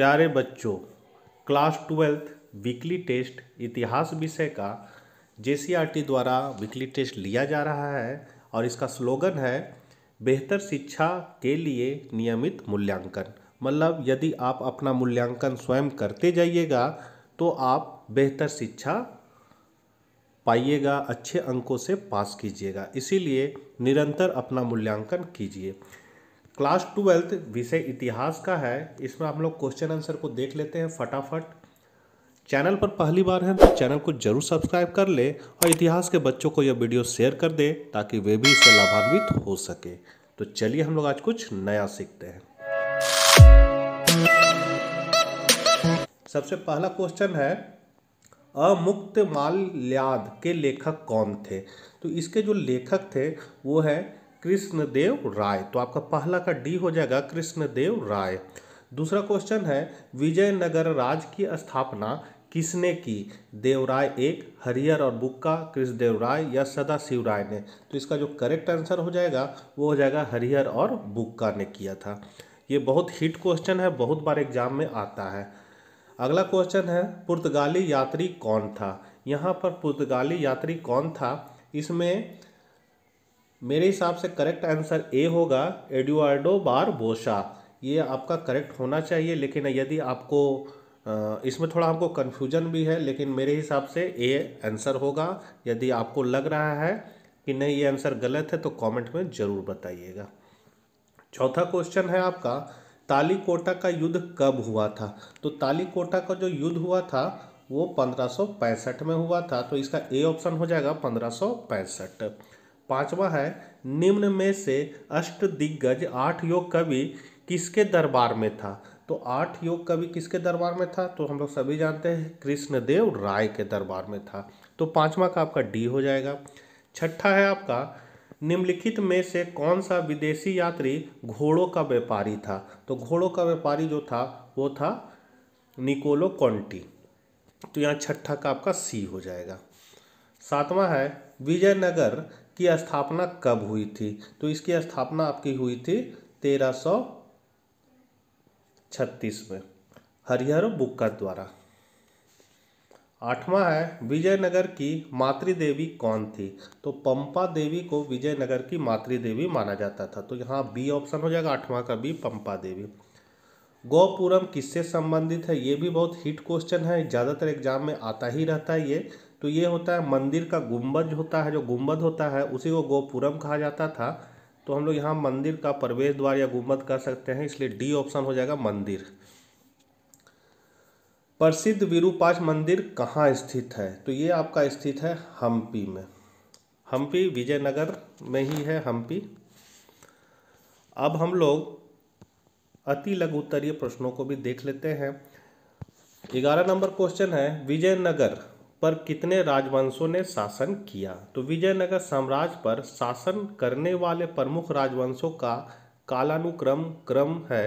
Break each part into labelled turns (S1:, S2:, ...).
S1: प्यारे बच्चों class twelfth weekly test इतिहास विषय का जे द्वारा वीकली टेस्ट लिया जा रहा है और इसका स्लोगन है बेहतर शिक्षा के लिए नियमित मूल्यांकन मतलब यदि आप अपना मूल्यांकन स्वयं करते जाइएगा तो आप बेहतर शिक्षा पाइएगा अच्छे अंकों से पास कीजिएगा इसीलिए निरंतर अपना मूल्यांकन कीजिए क्लास ट्वेल्थ विषय इतिहास का है इसमें हम लोग क्वेश्चन आंसर को देख लेते हैं फटाफट चैनल पर पहली बार हैं तो चैनल को जरूर सब्सक्राइब कर ले और इतिहास के बच्चों को यह वीडियो शेयर कर दे ताकि वे भी इससे लाभान्वित हो सके तो चलिए हम लोग आज कुछ नया सीखते हैं सबसे पहला क्वेश्चन है अमुक्त माल्याद के लेखक कौन थे तो इसके जो लेखक थे वो है कृष्णदेव राय तो आपका पहला का डी हो जाएगा कृष्णदेव राय दूसरा क्वेश्चन है विजयनगर राज की स्थापना किसने की देवराय एक हरियर और बुक्का कृष्णदेव राय या सदा शिव राय ने तो इसका जो करेक्ट आंसर हो जाएगा वो हो जाएगा हरियर और बुक्का ने किया था ये बहुत हिट क्वेश्चन है बहुत बार एग्जाम में आता है अगला क्वेश्चन है पुर्तगाली यात्री कौन था यहाँ पर पुर्तगाली यात्री कौन था इसमें मेरे हिसाब से करेक्ट आंसर ए होगा एड्यूआर्डो बार बोशा ये आपका करेक्ट होना चाहिए लेकिन यदि आपको इसमें थोड़ा हमको कन्फ्यूजन भी है लेकिन मेरे हिसाब से ए आंसर होगा यदि आपको लग रहा है कि नहीं ये आंसर गलत है तो कमेंट में ज़रूर बताइएगा चौथा क्वेश्चन है आपका तालीकोटा का युद्ध कब हुआ था तो तालीकोटा का जो युद्ध हुआ था वो पंद्रह में हुआ था तो इसका ए ऑप्शन हो जाएगा पंद्रह पांचवा है निम्न में से अष्ट दिग्गज आठ योग कवि किसके दरबार में था तो आठ योग कवि किसके दरबार में था तो हम लोग सभी जानते हैं कृष्णदेव राय के दरबार में था तो पांचवा का आपका डी हो जाएगा छठा है आपका निम्नलिखित में से कौन सा विदेशी यात्री घोड़ों का व्यापारी था तो घोड़ों का व्यापारी जो था वो था निकोलो कॉन्टी तो यहाँ छठा का आपका सी हो जाएगा सातवां है विजयनगर की स्थापना कब हुई थी तो इसकी स्थापना आपकी हुई थी तेरह सौ छत्तीस में हरिहर बुक्का द्वारा आठवां है विजयनगर की मातृदेवी कौन थी तो पंपा देवी को विजयनगर की मातृदेवी माना जाता था तो यहाँ बी ऑप्शन हो जाएगा आठवां का बी पंपा देवी गोपुरम किससे संबंधित है ये भी बहुत हिट क्वेश्चन है ज़्यादातर एग्जाम में आता ही रहता है ये तो ये होता है मंदिर का गुम्बद होता है जो गुंबद होता है उसी को गोपुरम कहा जाता था तो हम लोग यहाँ मंदिर का प्रवेश द्वार या गुम्बद कह सकते हैं इसलिए डी ऑप्शन हो जाएगा मंदिर प्रसिद्ध विरूपाच मंदिर कहाँ स्थित है तो ये आपका स्थित है हम्पी में हम्पी विजयनगर में ही है हम्पी अब हम लोग अति लघु उत्तरीय प्रश्नों को भी देख लेते हैं ग्यारह नंबर क्वेश्चन है विजयनगर पर कितने राजवंशों ने शासन किया तो विजयनगर साम्राज्य पर शासन करने वाले प्रमुख राजवंशों का कालानुक्रम क्रम है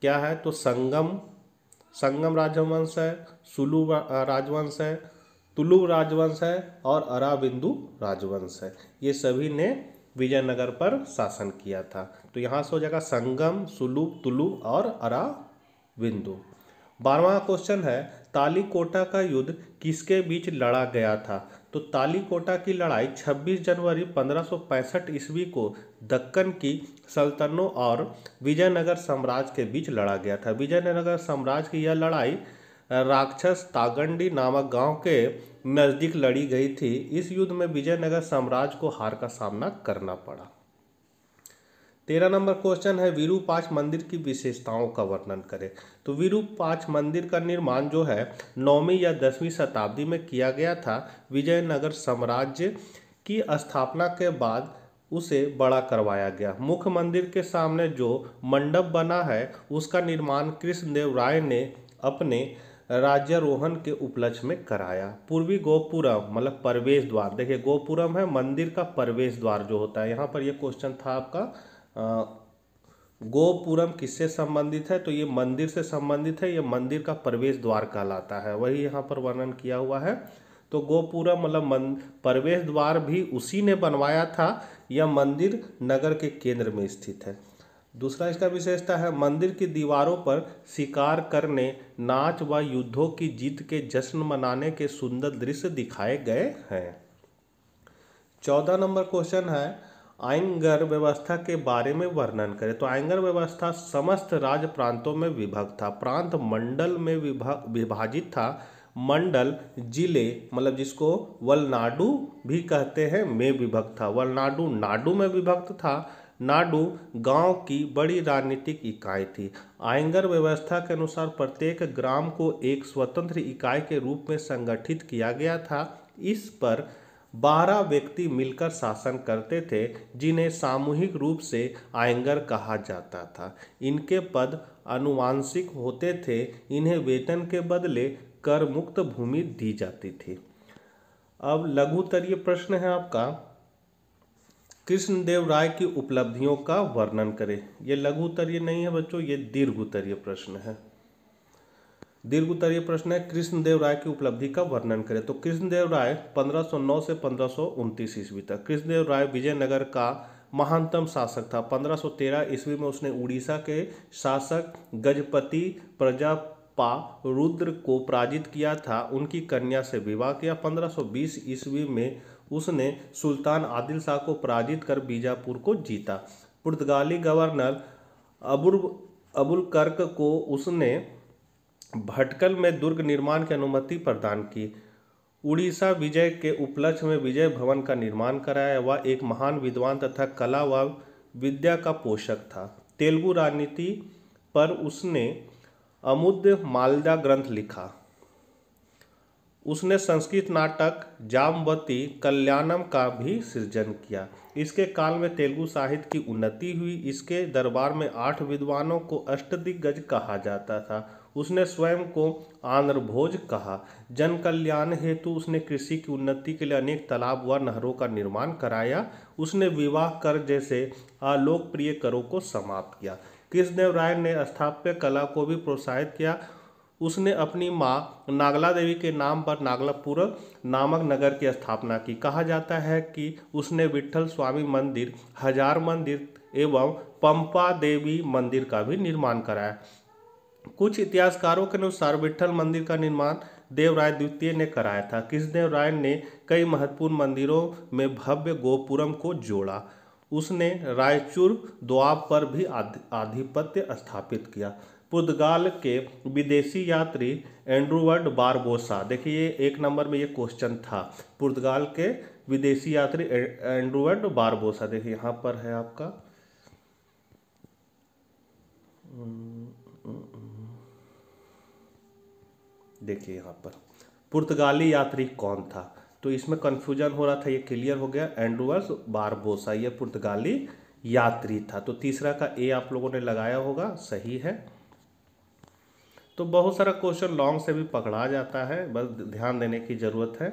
S1: क्या है तो संगम संगम राजवंश है सुलु राजवंश है तुलु राजवंश है और अराबिंदु राजवंश है ये सभी ने विजयनगर पर शासन किया था तो यहाँ से हो जाएगा संगम सुलु तुलु और अराबिंदु बारवा क्वेश्चन है तालीकोटा का युद्ध किसके बीच लड़ा गया था तो तालीकोटा की लड़ाई 26 जनवरी 1565 ईस्वी को दक्कन की सल्तनों और विजयनगर साम्राज्य के बीच लड़ा गया था विजयनगर साम्राज्य की यह लड़ाई राक्षस तागंडी नामक गांव के नज़दीक लड़ी गई थी इस युद्ध में विजयनगर साम्राज्य को हार का सामना करना पड़ा तेरह नंबर क्वेश्चन है वीरूपाच मंदिर की विशेषताओं का वर्णन करें तो वीरूपाच मंदिर का निर्माण जो है नौवीं या दसवीं शताब्दी में किया गया था विजयनगर साम्राज्य की स्थापना के बाद उसे बड़ा करवाया गया मुख्य मंदिर के सामने जो मंडप बना है उसका निर्माण कृष्णदेव राय ने अपने राज्यारोहण के उपलक्ष्य में कराया पूर्वी गोपुरम मतलब प्रवेश द्वार देखिए गोपुरम है मंदिर का प्रवेश द्वार जो होता है यहाँ पर यह क्वेश्चन था आपका गोपुरम किससे संबंधित है तो ये मंदिर से संबंधित है ये मंदिर का प्रवेश द्वार कहलाता है वही यहाँ पर वर्णन किया हुआ है तो गोपुरम मतलब मन प्रवेश द्वार भी उसी ने बनवाया था यह मंदिर नगर के केंद्र में स्थित है दूसरा इसका विशेषता है मंदिर की दीवारों पर शिकार करने नाच व युद्धों की जीत के जश्न मनाने के सुंदर दृश्य दिखाए गए हैं चौदह नंबर क्वेश्चन है आयंगर व्यवस्था के बारे में वर्णन करें तो आयंगर व्यवस्था समस्त राज्य प्रांतों में विभक्त था प्रांत मंडल में विभा विभाजित था मंडल जिले मतलब जिसको वलनाडु भी कहते हैं में विभक्त था वलनाडु नाडु में विभक्त था नाडु गांव की बड़ी राजनीतिक इकाई थी आयंगर व्यवस्था के अनुसार प्रत्येक ग्राम को एक स्वतंत्र इकाई के रूप में संगठित किया गया था इस पर बारह व्यक्ति मिलकर शासन करते थे जिन्हें सामूहिक रूप से आयंगर कहा जाता था इनके पद अनुवांशिक होते थे इन्हें वेतन के बदले कर मुक्त भूमि दी जाती थी अब लघुतरीय प्रश्न है आपका कृष्णदेव राय की उपलब्धियों का वर्णन करें यह लघुतरीय नहीं है बच्चों ये दीर्घोत्तरीय प्रश्न है दीर्घ उत्तरीय प्रश्न है कृष्णदेव राय की उपलब्धि का वर्णन करें तो कृष्णदेव राय 1509 से पंद्रह ईस्वी तक कृष्णदेव राय विजयनगर का महानतम शासक था 1513 ईस्वी में उसने उड़ीसा के शासक गजपति प्रजापा रुद्र को पराजित किया था उनकी कन्या से विवाह किया 1520 ईस्वी में उसने सुल्तान आदिल शाह को पराजित कर बीजापुर को जीता पुर्तगाली गवर्नर अबुल अबुल कर्क को उसने भटकल में दुर्ग निर्माण की अनुमति प्रदान की उड़ीसा विजय के उपलक्ष्य में विजय भवन का निर्माण कराया वह एक महान विद्वान तथा कला व विद्या का पोषक था तेलुगु राजनीति पर उसने अमुद मालदा ग्रंथ लिखा उसने संस्कृत नाटक जामवती कल्याणम का भी सृजन किया इसके काल में तेलुगु साहित्य की उन्नति हुई इसके दरबार में आठ विद्वानों को अष्टदिग्गज कहा जाता था उसने स्वयं को आंध्र भोज कहा जन कल्याण हेतु उसने कृषि की उन्नति के लिए अनेक तालाब व नहरों का निर्माण कराया उसने विवाह कर जैसे अलोकप्रिय करों को समाप्त किया कृष्णदेव राय ने स्थाप्य कला को भी प्रोत्साहित किया उसने अपनी माँ नागला देवी के नाम पर नागलापुर नामक नगर की स्थापना की कहा जाता है कि उसने विट्ठल स्वामी मंदिर हजार मंदिर एवं पंपा देवी मंदिर का भी निर्माण कराया कुछ इतिहासकारों के अनुसार विठल मंदिर का निर्माण देवराय द्वितीय ने कराया था कृष्णदेव राय ने कई महत्वपूर्ण मंदिरों में भव्य गोपुरम को जोड़ा उसने रायचूर द्वाब पर भी आधिपत्य स्थापित किया पुर्तगाल के विदेशी यात्री एंड्रूवर्ड बारबोसा देखिए एक नंबर में ये क्वेश्चन था पुर्तगाल के विदेशी यात्री एंड्रूवर्ड बारबोसा देखिए यहाँ पर है आपका देखिए यहाँ पर पुर्तगाली यात्री कौन था तो इसमें कन्फ्यूजन हो रहा था ये क्लियर हो गया एंड्रूवर्स बारबोसा ये पुर्तगाली यात्री था तो तीसरा का ए आप लोगों ने लगाया होगा सही है तो बहुत सारा क्वेश्चन लॉन्ग से भी पकड़ा जाता है बस ध्यान देने की ज़रूरत है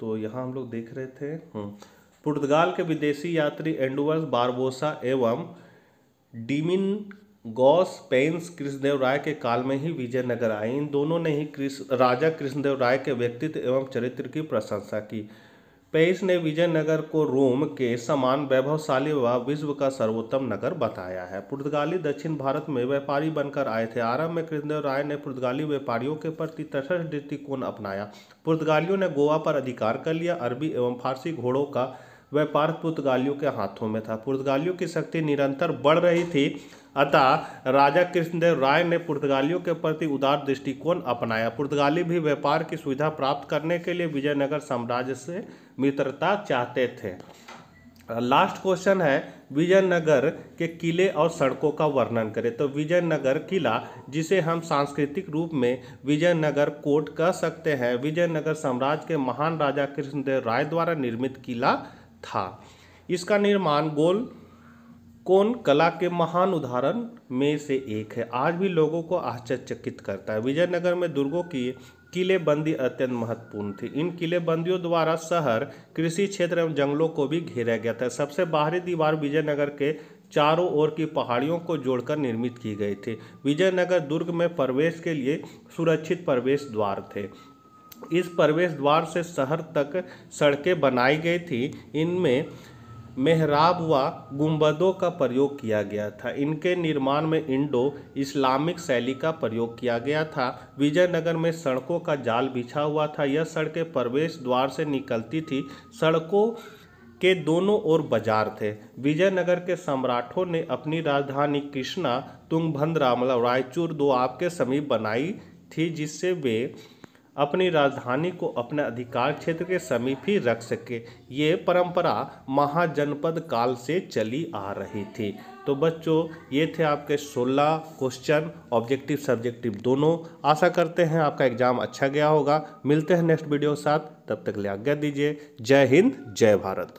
S1: तो यहाँ हम लोग देख रहे थे हम्म, पुर्तगाल के विदेशी यात्री एंडुवर्स बारबोसा एवं Domingos Paes Krishnadeva Raya के काल में ही विजयनगर आए इन दोनों ने ही कृष्ण राजा कृष्णदेव राय के व्यक्तित्व एवं चरित्र की प्रशंसा की पेरिस ने विजयनगर को रोम के समान वैभवशाली व विश्व का सर्वोत्तम नगर बताया है पुर्तगाली दक्षिण भारत में व्यापारी बनकर आए थे आरंभ में कृष्णदेव राय ने पुर्तगाली व्यापारियों के प्रति तटस्थ दृष्टिकोण अपनाया पुर्तगालियों ने गोवा पर अधिकार कर लिया अरबी एवं फारसी घोड़ों का व्यापार पुर्तगालियों के हाथों में था पुर्तगालियों की शक्ति निरंतर बढ़ रही थी अतः राजा कृष्णदेव राय ने पुर्तगालियों के प्रति उदार दृष्टिकोण अपनाया पुर्तगाली भी व्यापार की सुविधा प्राप्त करने के लिए विजयनगर साम्राज्य से मित्रता चाहते थे लास्ट क्वेश्चन है विजयनगर के किले और सड़कों का वर्णन करें तो विजयनगर किला जिसे हम सांस्कृतिक रूप में विजयनगर कोट कह सकते हैं विजयनगर साम्राज्य के महान राजा कृष्णदेव राय द्वारा निर्मित किला था इसका निर्माण गोल कौन कला के महान उदाहरण में से एक है आज भी लोगों को आश्चर्यचकित करता है विजयनगर में दुर्गों की किलेबंदी अत्यंत महत्वपूर्ण थी इन किलेबंदियों द्वारा शहर कृषि क्षेत्र एवं जंगलों को भी घेरा गया था सबसे बाहरी दीवार विजयनगर के चारों ओर की पहाड़ियों को जोड़कर निर्मित की गई थी विजयनगर दुर्ग में प्रवेश के लिए सुरक्षित प्रवेश द्वार थे इस प्रवेश द्वार से शहर तक सड़कें बनाई गई थी इनमें मेहराब व गुम्बदों का प्रयोग किया गया था इनके निर्माण में इंडो इस्लामिक शैली का प्रयोग किया गया था विजयनगर में सड़कों का जाल बिछा हुआ था यह सड़कें प्रवेश द्वार से निकलती थी सड़कों के दोनों ओर बाजार थे विजयनगर के सम्राटों ने अपनी राजधानी कृष्णा तुंगभद्रा मतलब रायचूर दो आपके समीप बनाई थी जिससे वे अपनी राजधानी को अपने अधिकार क्षेत्र के समीप ही रख सके ये परंपरा महाजनपद काल से चली आ रही थी तो बच्चों ये थे आपके 16 क्वेश्चन ऑब्जेक्टिव सब्जेक्टिव दोनों आशा करते हैं आपका एग्जाम अच्छा गया होगा मिलते हैं नेक्स्ट वीडियो के साथ तब तक ले आज्ञा दीजिए जय हिंद जय भारत